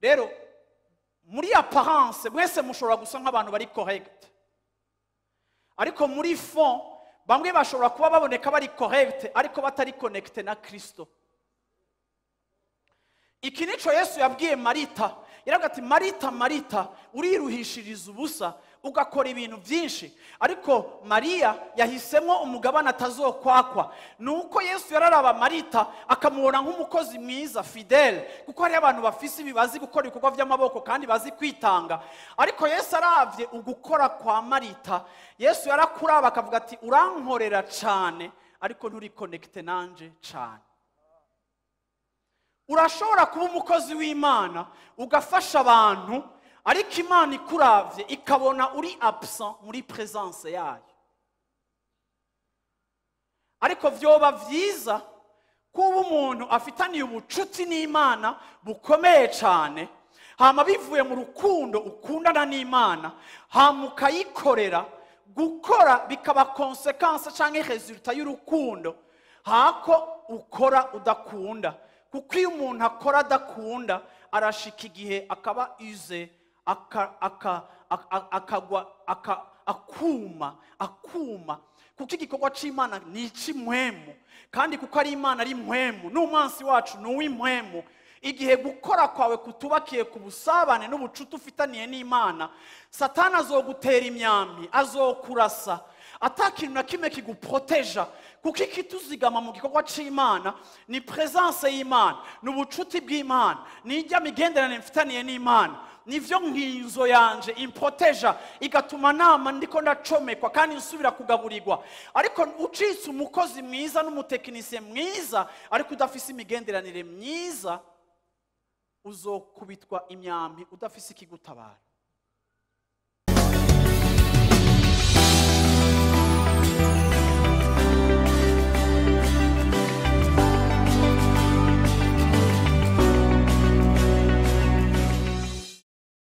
rero muri aparance mwese mushobora gusa nk'abantu bari koregite ariko muri fo bamwe bashobora kuba baboneka bari koregite ariko batari konekite na kirisito iki nicyo yesu yabwiye marita yaravuga ati marita marita uriruhishiriza ubusa ugakora ibintu byinshi ariko mariya yahisemo umugabane atazokwakwa ni uko yesu yararaba marita akamubona nk'umukozi mwiza fidele kuko hariyo abantu bafise bazi gukora ibikorwa by'amaboko kandi bazi kwitanga ariko yesu arabye ugukora kwa marita yesu yarakuraba akavuga ati urankorera cyane ariko nturi konekite nanjye cyane urashobora kuba umukozi w'imana ugafasha abantu ariko imana ikurabye ikabona uri absent muri peresanse yayo ariko byoba byiza kuba umuntu afitaniye ubucuti n'imana bukomeye cyane hama bivuye mu rukundo ukundana n'imana hama ukayikorera gukora bikaba konsekanse cyangwa resulta y'urukundo hako ukora udakunda kuko iyo umuntu akora adakunda arashika igihe akaba ize akagwa akuma akuma kuko igikorwa cy'imana ni icy'imwemu kandi kuko ari imana ari mwemu n'umwansi wacu ni uw'imwemu igihe gukora kwawe kutubakiye ku busabane n'ubucuti ufitaniye n'imana satana azogutera imyambi azokurasa atakintu na kimwe kigupoteja kuko ikituzigama mu gikorwa cy'imana ni peresanse y'imana ni ubucuti bw'imana ni ijya migenderanire mfitaniye n'imana nibyo nk'inzo yanjye impoteja igatuma nama ndiko ndacomekwa kandi nsubira kugaburirwa ariko ucitse umukozi mwiza n'umutekinisiye mwiza ariko udafise imigenderanire myiza uzokubitwa imyambi udafise ikigutabara